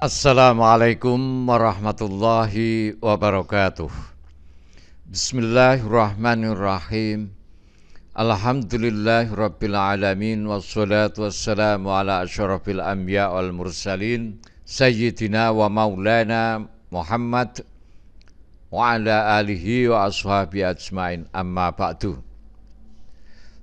Assalamualaikum warahmatullahi wabarakatuh. Bismillahirrahmanirrahim. Alhamdulillahirabbil alamin wassalatu wassalamu ala asyrafil anbiya wal mursalin sayyidina wa maulana Muhammad wa ala alihi wa ashabi ajmain amma ba'du.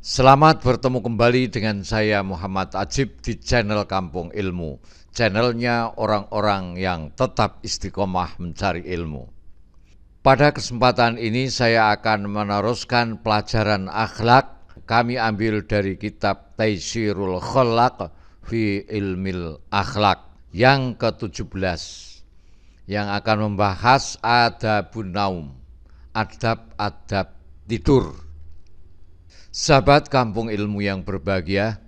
Selamat bertemu kembali dengan saya Muhammad Ajib di channel Kampung Ilmu. Channelnya orang-orang yang tetap istiqomah mencari ilmu. Pada kesempatan ini saya akan meneruskan pelajaran akhlak kami ambil dari kitab Taisirul Khalaq fi Ilmil Akhlak yang ke-17 yang akan membahas adabun naum, adab-adab tidur. Sahabat kampung ilmu yang berbahagia,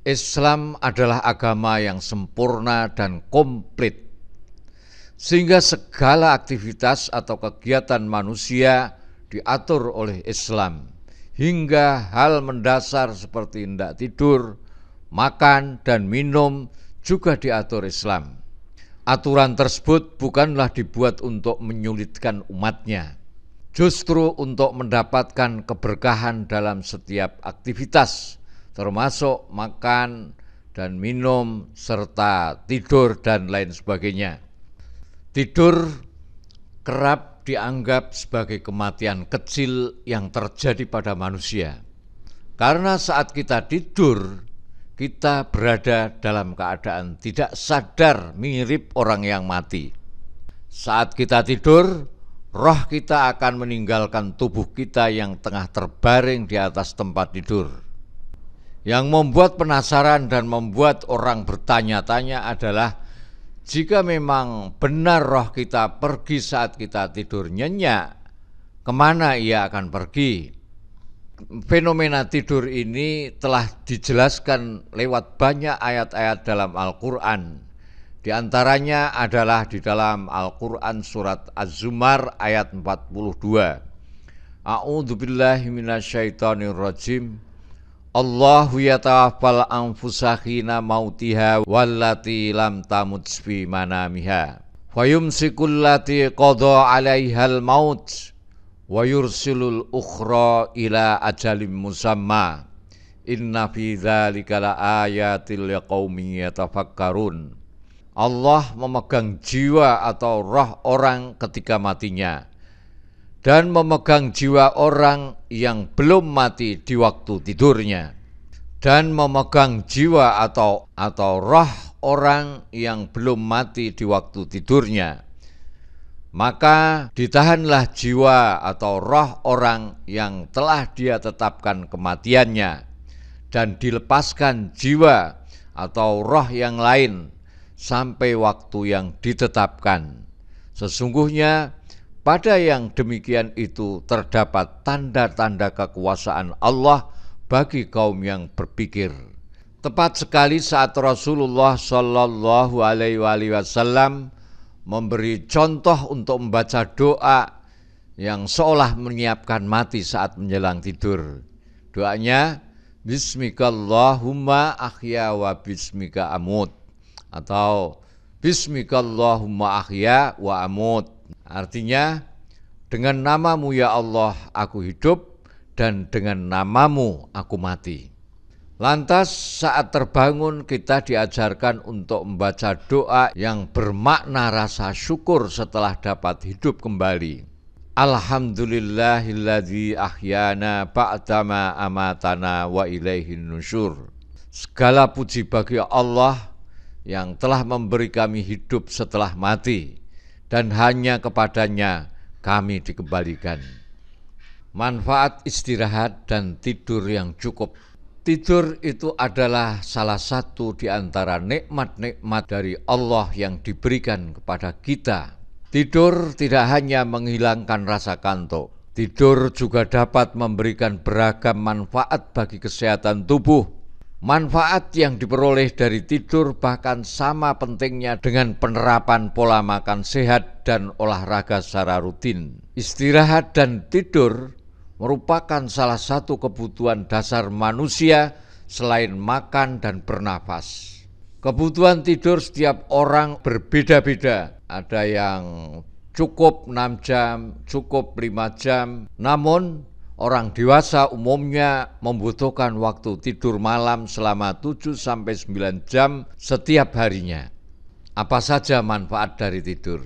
Islam adalah agama yang sempurna dan komplit, sehingga segala aktivitas atau kegiatan manusia diatur oleh Islam, hingga hal mendasar seperti hendak tidur, makan, dan minum juga diatur Islam. Aturan tersebut bukanlah dibuat untuk menyulitkan umatnya, justru untuk mendapatkan keberkahan dalam setiap aktivitas, termasuk makan dan minum, serta tidur dan lain sebagainya. Tidur kerap dianggap sebagai kematian kecil yang terjadi pada manusia, karena saat kita tidur, kita berada dalam keadaan tidak sadar, mirip orang yang mati. Saat kita tidur, roh kita akan meninggalkan tubuh kita yang tengah terbaring di atas tempat tidur. Yang membuat penasaran dan membuat orang bertanya-tanya adalah jika memang benar roh kita pergi saat kita tidur nyenyak, kemana ia akan pergi? Fenomena tidur ini telah dijelaskan lewat banyak ayat-ayat dalam Al-Quran di antaranya adalah di dalam Al-Quran surat Az-Zumar ayat 42. A'udhu billahi minasyaitanir rajim. Allahu yatawafal anfusahina mautiha wallati lam tamut fi manamiha. Fayumsikul lati 'alaihal maut wa yursilul ukhra ila ajalim musamma. Inna fi la ayatil liqaumin yatafakkarun. Allah memegang jiwa atau roh orang ketika matinya dan memegang jiwa orang yang belum mati di waktu tidurnya dan memegang jiwa atau atau roh orang yang belum mati di waktu tidurnya maka ditahanlah jiwa atau roh orang yang telah dia tetapkan kematiannya dan dilepaskan jiwa atau roh yang lain sampai waktu yang ditetapkan. Sesungguhnya pada yang demikian itu terdapat tanda-tanda kekuasaan Allah bagi kaum yang berpikir. Tepat sekali saat Rasulullah Shallallahu Alaihi Wasallam memberi contoh untuk membaca doa yang seolah menyiapkan mati saat menjelang tidur. Doanya, Allahumma akhya wa bismika amut atau Bismikallahumma ahya wa amut. Artinya dengan namamu ya Allah aku hidup dan dengan namamu aku mati. Lantas saat terbangun kita diajarkan untuk membaca doa yang bermakna rasa syukur setelah dapat hidup kembali. Alhamdulillahilladzi ahyana ba'dama amatana wa ilaihin nusyur. Segala puji bagi Allah yang telah memberi kami hidup setelah mati dan hanya kepadanya kami dikembalikan. Manfaat istirahat dan tidur yang cukup. Tidur itu adalah salah satu di antara nikmat-nikmat dari Allah yang diberikan kepada kita. Tidur tidak hanya menghilangkan rasa kantuk, tidur juga dapat memberikan beragam manfaat bagi kesehatan tubuh, Manfaat yang diperoleh dari tidur bahkan sama pentingnya dengan penerapan pola makan sehat dan olahraga secara rutin. Istirahat dan tidur merupakan salah satu kebutuhan dasar manusia selain makan dan bernafas. Kebutuhan tidur setiap orang berbeda-beda. Ada yang cukup 6 jam, cukup 5 jam. Namun Orang dewasa umumnya membutuhkan waktu tidur malam selama 7 sampai 9 jam setiap harinya. Apa saja manfaat dari tidur?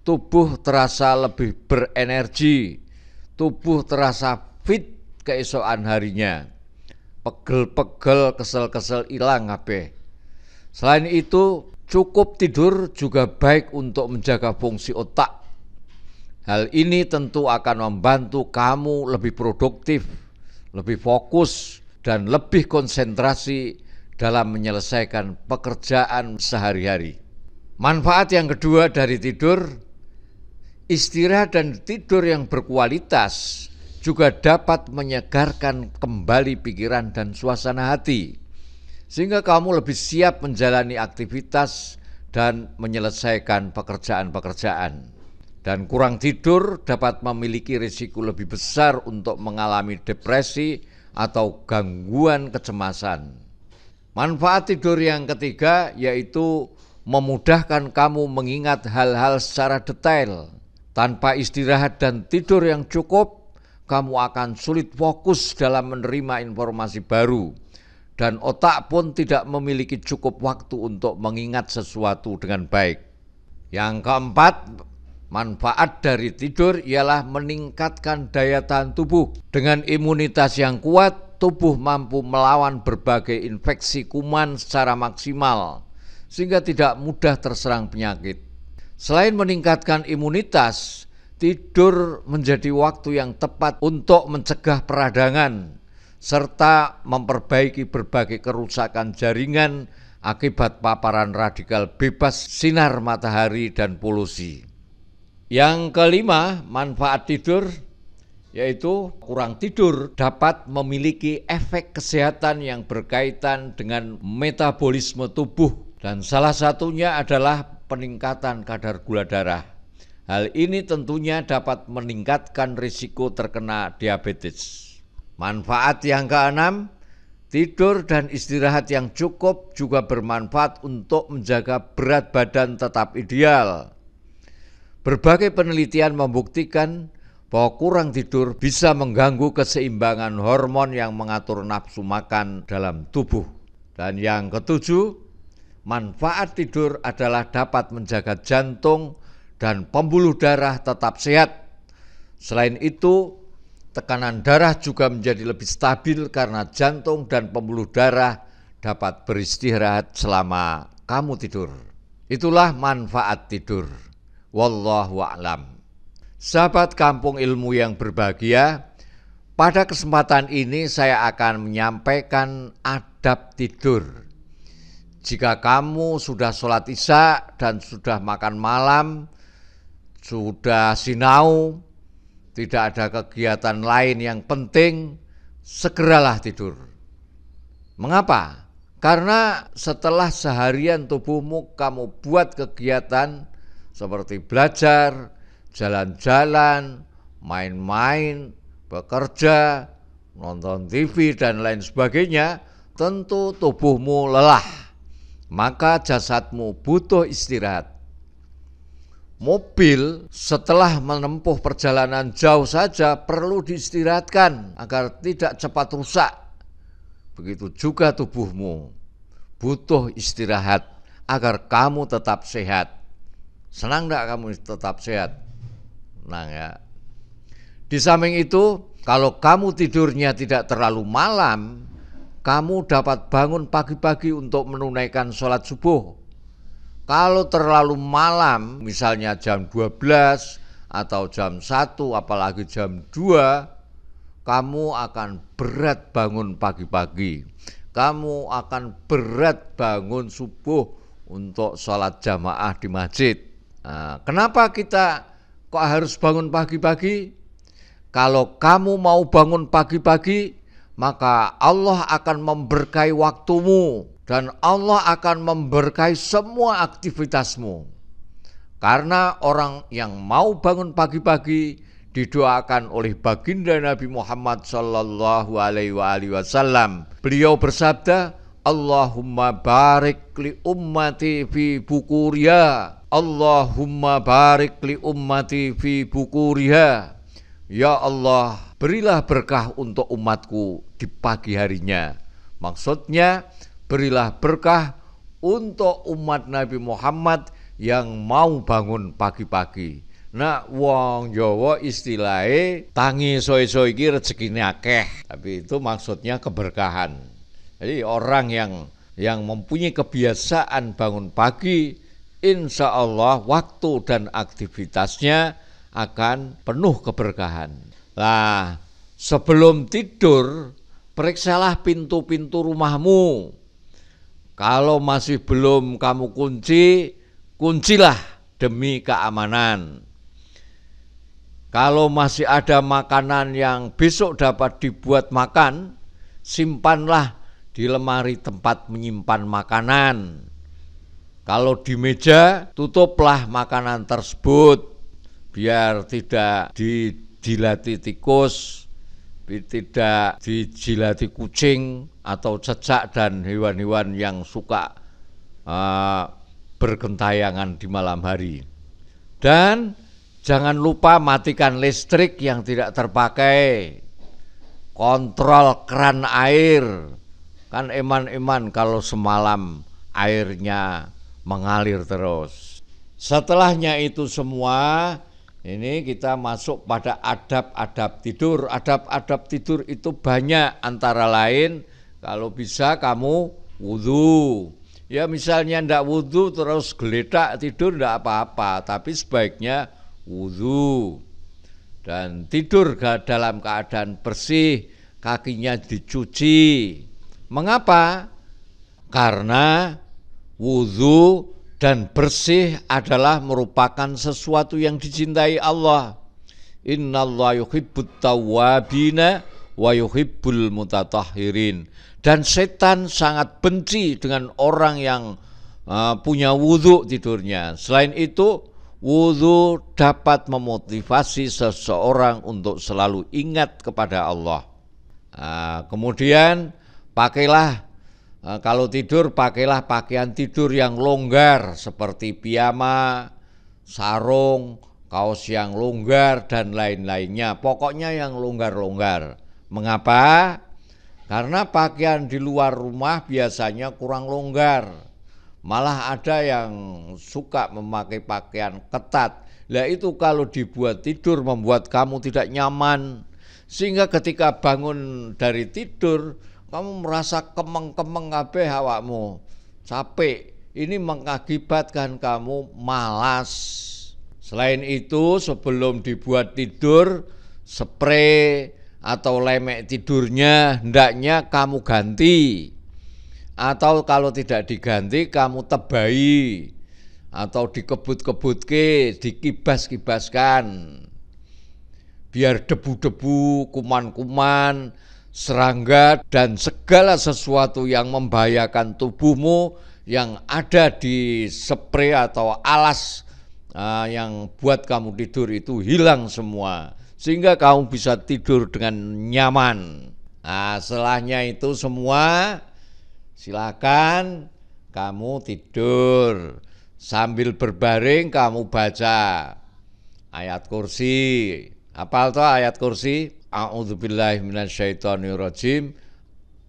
Tubuh terasa lebih berenergi, tubuh terasa fit keesokan harinya. Pegel-pegel, kesel-kesel hilang HP. Selain itu, cukup tidur juga baik untuk menjaga fungsi otak Hal ini tentu akan membantu kamu lebih produktif, lebih fokus, dan lebih konsentrasi dalam menyelesaikan pekerjaan sehari-hari. Manfaat yang kedua dari tidur, istirahat dan tidur yang berkualitas juga dapat menyegarkan kembali pikiran dan suasana hati, sehingga kamu lebih siap menjalani aktivitas dan menyelesaikan pekerjaan-pekerjaan dan kurang tidur dapat memiliki risiko lebih besar untuk mengalami depresi atau gangguan kecemasan. Manfaat tidur yang ketiga yaitu memudahkan kamu mengingat hal-hal secara detail. Tanpa istirahat dan tidur yang cukup, kamu akan sulit fokus dalam menerima informasi baru dan otak pun tidak memiliki cukup waktu untuk mengingat sesuatu dengan baik. Yang keempat, Manfaat dari tidur ialah meningkatkan daya tahan tubuh. Dengan imunitas yang kuat, tubuh mampu melawan berbagai infeksi kuman secara maksimal, sehingga tidak mudah terserang penyakit. Selain meningkatkan imunitas, tidur menjadi waktu yang tepat untuk mencegah peradangan serta memperbaiki berbagai kerusakan jaringan akibat paparan radikal bebas sinar matahari dan polusi. Yang kelima, manfaat tidur yaitu kurang tidur dapat memiliki efek kesehatan yang berkaitan dengan metabolisme tubuh dan salah satunya adalah peningkatan kadar gula darah. Hal ini tentunya dapat meningkatkan risiko terkena diabetes. Manfaat yang keenam, tidur dan istirahat yang cukup juga bermanfaat untuk menjaga berat badan tetap ideal Berbagai penelitian membuktikan bahwa kurang tidur bisa mengganggu keseimbangan hormon yang mengatur nafsu makan dalam tubuh. Dan yang ketujuh, manfaat tidur adalah dapat menjaga jantung dan pembuluh darah tetap sehat. Selain itu, tekanan darah juga menjadi lebih stabil karena jantung dan pembuluh darah dapat beristirahat selama kamu tidur. Itulah manfaat tidur. Wallahu a'lam. Sahabat kampung ilmu yang berbahagia, pada kesempatan ini saya akan menyampaikan adab tidur. Jika kamu sudah sholat isya dan sudah makan malam, sudah sinau, tidak ada kegiatan lain yang penting, segeralah tidur. Mengapa? Karena setelah seharian tubuhmu kamu buat kegiatan seperti belajar, jalan-jalan, main-main, bekerja, nonton TV, dan lain sebagainya, tentu tubuhmu lelah. Maka jasadmu butuh istirahat. Mobil setelah menempuh perjalanan jauh saja perlu diistirahatkan agar tidak cepat rusak. Begitu juga tubuhmu butuh istirahat agar kamu tetap sehat. Senang tidak kamu tetap sehat? Senang ya. Di samping itu, kalau kamu tidurnya tidak terlalu malam, kamu dapat bangun pagi-pagi untuk menunaikan sholat subuh. Kalau terlalu malam, misalnya jam 12 atau jam 1, apalagi jam 2, kamu akan berat bangun pagi-pagi. Kamu akan berat bangun subuh untuk sholat jamaah di masjid. Ah, kenapa kita kok harus bangun pagi-pagi? Kalau kamu mau bangun pagi-pagi, maka Allah akan memberkahi waktumu dan Allah akan memberkahi semua aktivitasmu. Karena orang yang mau bangun pagi-pagi didoakan oleh baginda Nabi Muhammad Shallallahu alaihi wasallam. Beliau bersabda, "Allahumma barik li ummati fi bukuriyah. Allahumma barik li ummati fi bukuriha. Ya Allah, berilah berkah untuk umatku di pagi harinya. Maksudnya, berilah berkah untuk umat Nabi Muhammad yang mau bangun pagi-pagi. Nah, wong Jawa istilahnya tangi soi-soi iki rezekine akeh, tapi itu maksudnya keberkahan. Jadi orang yang yang mempunyai kebiasaan bangun pagi insya Allah waktu dan aktivitasnya akan penuh keberkahan. Lah, sebelum tidur, periksalah pintu-pintu rumahmu. Kalau masih belum kamu kunci, kuncilah demi keamanan. Kalau masih ada makanan yang besok dapat dibuat makan, simpanlah di lemari tempat menyimpan makanan. Kalau di meja, tutuplah makanan tersebut biar tidak dijilati tikus, tidak dijilati kucing atau cecak dan hewan-hewan yang suka uh, bergentayangan di malam hari. Dan jangan lupa matikan listrik yang tidak terpakai. Kontrol keran air. Kan eman-eman kalau semalam airnya mengalir terus. Setelahnya itu semua ini kita masuk pada adab-adab tidur. Adab-adab tidur itu banyak antara lain kalau bisa kamu wudhu. Ya misalnya ndak wudhu terus geledak tidur ndak apa-apa, tapi sebaiknya wudhu. Dan tidur dalam keadaan bersih, kakinya dicuci. Mengapa? Karena wudhu dan bersih adalah merupakan sesuatu yang dicintai Allah. Inna Allah yuhibbut tawabina wa yuhibbul Dan setan sangat benci dengan orang yang eh, punya wudhu tidurnya. Selain itu, wudhu dapat memotivasi seseorang untuk selalu ingat kepada Allah. Ah, kemudian, pakailah Eh, kalau tidur pakailah pakaian tidur yang longgar seperti piyama, sarung, kaos yang longgar dan lain-lainnya. Pokoknya yang longgar-longgar. Mengapa? Karena pakaian di luar rumah biasanya kurang longgar. Malah ada yang suka memakai pakaian ketat. Lah itu kalau dibuat tidur membuat kamu tidak nyaman. Sehingga ketika bangun dari tidur kamu merasa kemeng-kemeng kabeh awakmu capek ini mengakibatkan kamu malas selain itu sebelum dibuat tidur spray atau lemek tidurnya hendaknya kamu ganti atau kalau tidak diganti kamu tebai atau dikebut-kebutke kebut dikibas-kibaskan biar debu-debu kuman-kuman serangga, dan segala sesuatu yang membahayakan tubuhmu yang ada di spray atau alas uh, yang buat kamu tidur itu hilang semua sehingga kamu bisa tidur dengan nyaman. Nah, setelahnya itu semua silakan kamu tidur sambil berbaring kamu baca ayat kursi. apa itu ayat kursi? أعوذ بالله من الشيطان الرجيم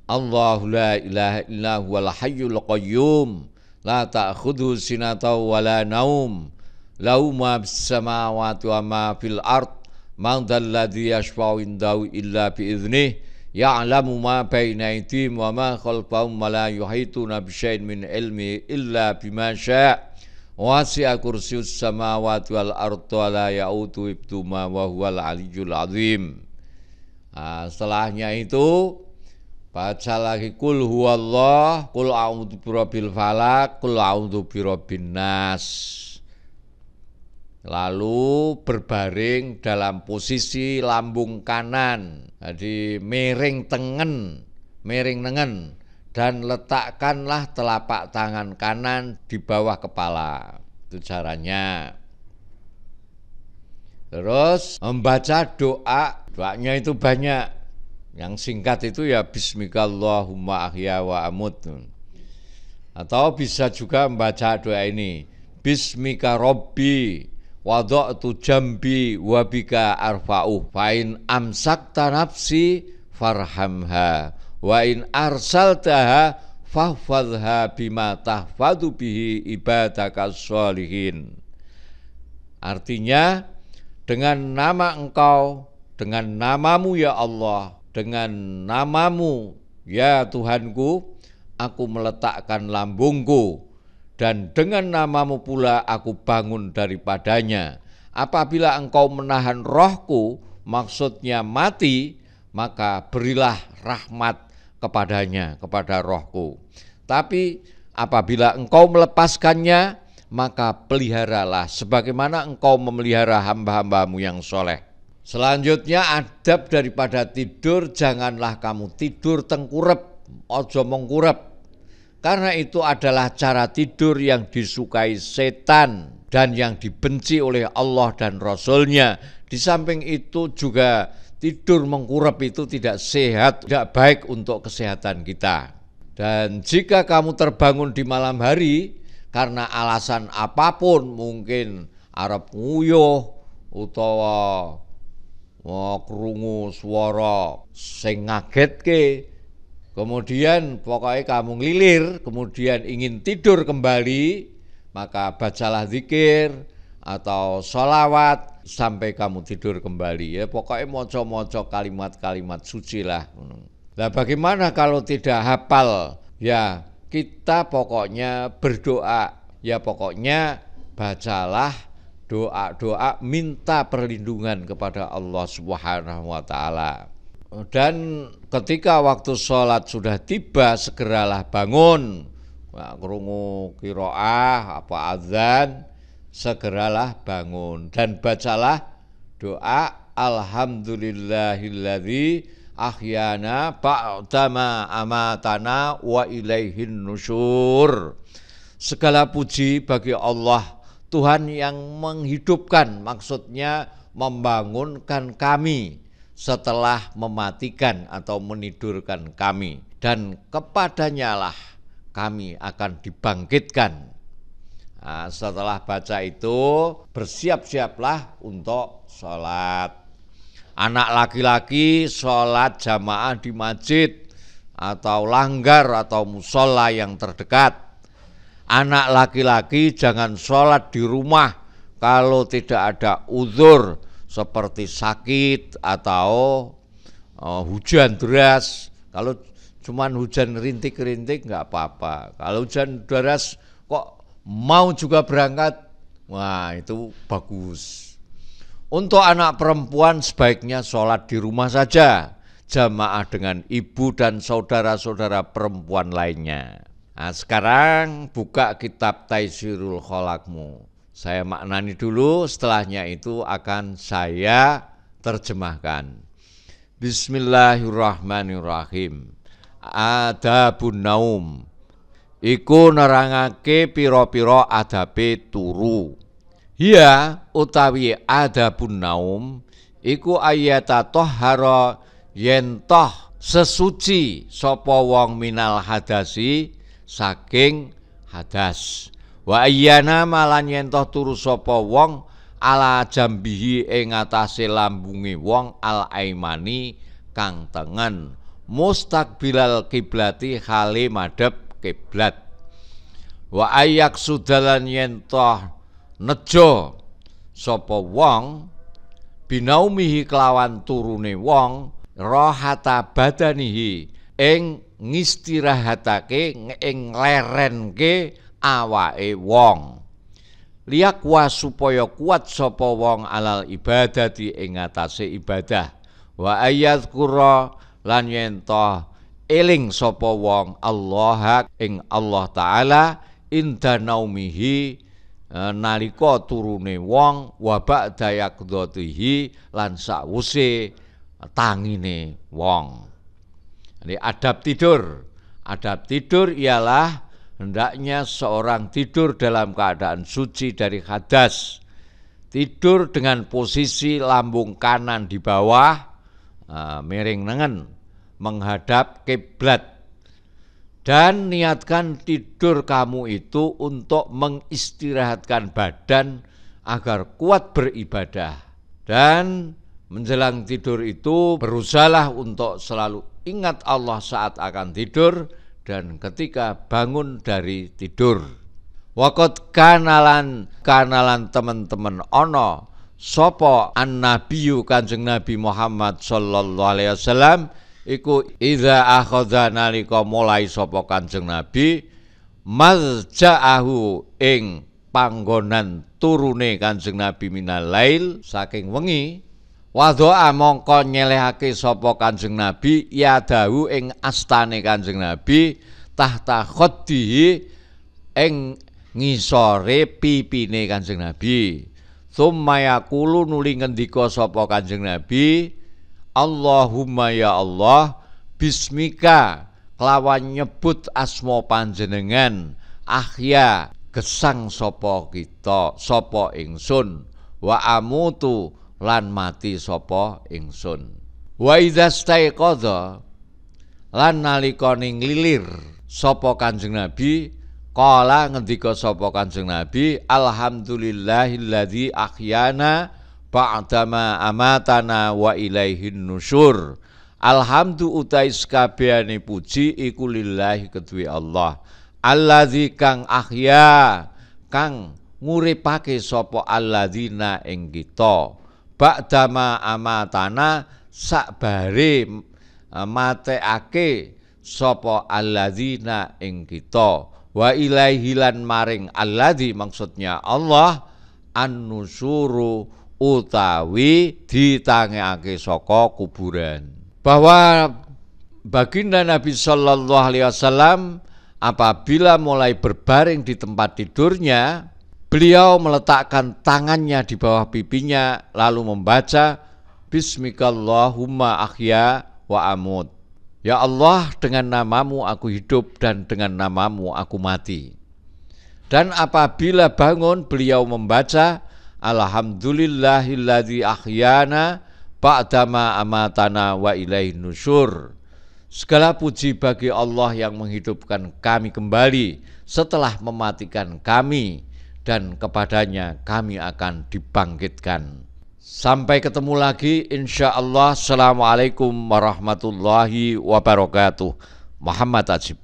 الله لا إله إلا هو الحي القيوم لا تأخذه سنة ولا نوم له ما في السماوات وما في الأرض من ذا الذي يشفع عنده إلا بإذنه يعلم ما بين أيديهم وما خلفهم ولا يحيطون بشيء من علمه إلا بما شاء واسع كرسي السماوات والأرض ولا يؤوت ابتما وهو العلي العظيم Nah, setelahnya itu baca lagi kul huwallah, kul a'udzu birabbil falak, kul a'udzu birabbin nas. Lalu berbaring dalam posisi lambung kanan, jadi miring tengen, miring nengen dan letakkanlah telapak tangan kanan di bawah kepala. Itu caranya. Terus membaca doa Doanya itu banyak. Yang singkat itu ya Bismillahumma ahya wa amut. Atau bisa juga membaca doa ini. Bismika Robbi wada'tu jambi wabika arfa'u fa'in amsak tanapsi farhamha wa in arsaltaha fahfadha bima tahfadu bihi ibadaka sholihin. Artinya dengan nama engkau dengan namamu ya Allah, dengan namamu ya Tuhanku, aku meletakkan lambungku dan dengan namamu pula aku bangun daripadanya. Apabila engkau menahan rohku, maksudnya mati, maka berilah rahmat kepadanya, kepada rohku. Tapi apabila engkau melepaskannya, maka peliharalah sebagaimana engkau memelihara hamba-hambamu yang soleh. Selanjutnya adab daripada tidur janganlah kamu tidur tengkurep ojo mengkurep karena itu adalah cara tidur yang disukai setan dan yang dibenci oleh Allah dan Rasulnya. Di samping itu juga tidur mengkurep itu tidak sehat, tidak baik untuk kesehatan kita. Dan jika kamu terbangun di malam hari karena alasan apapun mungkin Arab nguyuh utawa Wah, krungu suara sing ngagetke. Kemudian pokoknya kamu ngelilir, kemudian ingin tidur kembali, maka bacalah zikir atau sholawat sampai kamu tidur kembali ya pokoknya moco-moco kalimat-kalimat suci lah nah bagaimana kalau tidak hafal ya kita pokoknya berdoa ya pokoknya bacalah doa-doa minta perlindungan kepada Allah Subhanahu wa taala. Dan ketika waktu sholat sudah tiba segeralah bangun. kerungu kiroah apa azan segeralah bangun dan bacalah doa alhamdulillahilladzi ahyana ba'dama amatana wa ilaihin nusyur. Segala puji bagi Allah Tuhan yang menghidupkan, maksudnya membangunkan kami setelah mematikan atau menidurkan kami, dan kepadanyalah kami akan dibangkitkan. Nah, setelah baca itu, bersiap-siaplah untuk sholat. Anak laki-laki sholat jamaah di masjid atau langgar atau musola yang terdekat anak laki-laki jangan sholat di rumah kalau tidak ada uzur seperti sakit atau uh, hujan deras. Kalau cuma hujan rintik-rintik nggak apa-apa. Kalau hujan deras kok mau juga berangkat, wah itu bagus. Untuk anak perempuan sebaiknya sholat di rumah saja, jamaah dengan ibu dan saudara-saudara perempuan lainnya. Nah, sekarang buka kitab Taisirul Kholakmu. Saya maknani dulu, setelahnya itu akan saya terjemahkan. Bismillahirrahmanirrahim. Adabun naum. Iku nerangake piro-piro adabe turu. ya utawi adabun naum iku ayata haro yentoh sesuci sopowong wong minal hadasi saking hadas wa ayyana malan yen toh turu sapa wong ala jambihi ing atase lambunge wong al aimani kang tengen mustaqbilal kiblati hale madhep kiblat wa ayak sudalan yen toh nejo sapa wong binaumihi kelawan turune wong rohata badanihi ing ngistirahatake ing lerenke awake wong liak supaya kuat sapa wong alal ibadati ing ngatasé ibadah wa ayat kuro lan yento eling sapa wong Allah ing Allah taala inda naumihi e, nalika turune wong wa ba'da yaqdatihi lan sawuse tangine wong jadi adab tidur. Adab tidur ialah hendaknya seorang tidur dalam keadaan suci dari hadas. Tidur dengan posisi lambung kanan di bawah, eh, miring nengen, menghadap kiblat. Dan niatkan tidur kamu itu untuk mengistirahatkan badan agar kuat beribadah. Dan Menjelang tidur itu berusahalah untuk selalu ingat Allah saat akan tidur dan ketika bangun dari tidur. Wakot kanalan kanalan teman-teman ono sopo an nabiyu kanjeng Nabi Muhammad sallallahu alaihi wasallam iku idza akhadha nalika mulai Sopo kanjeng Nabi marja'ahu ing panggonan turune kanjeng Nabi minal lail saking wengi Wadoa mongko nyelehake sapa Kanjeng Nabi ya dahu ing astane Kanjeng Nabi tahta khaddihi ing ngisore pipine Kanjeng Nabi. Summa yaqulu nuli ngendika sapa Kanjeng Nabi, Allahumma ya Allah, bismika kelawan nyebut asma panjenengan ahya gesang sapa kita, sapa ingsun wa amutu lan mati sopo ingsun wa idza kodo. lan nalika lilir sapa kanjeng nabi Kala ngendika sapa kanjeng nabi alhamdulillahilladzi ahyana ba'dama amatana wa ilaihin nusyur Alhamdu utais kabehane puji iku lillahi kedue Allah. Alladzi kang ahya kang nguripake sapa alladzina ing kita ba'dama amatana sakbare eh, mateake sapa alladzina ing kita wa ilaihi lan maring alladzi maksudnya Allah annusuru utawi ditangekake saka kuburan bahwa baginda Nabi Shallallahu alaihi wasallam apabila mulai berbaring di tempat tidurnya Beliau meletakkan tangannya di bawah pipinya lalu membaca Bismikallahumma wa amut. Ya Allah, dengan namamu aku hidup dan dengan namamu aku mati. Dan apabila bangun beliau membaca Alhamdulillahilladzi ahyana ba'dama amatana wa ilaihi nusyur. Segala puji bagi Allah yang menghidupkan kami kembali setelah mematikan kami dan kepadanya kami akan dibangkitkan. Sampai ketemu lagi insya Allah. Assalamualaikum warahmatullahi wabarakatuh. Muhammad Ajib.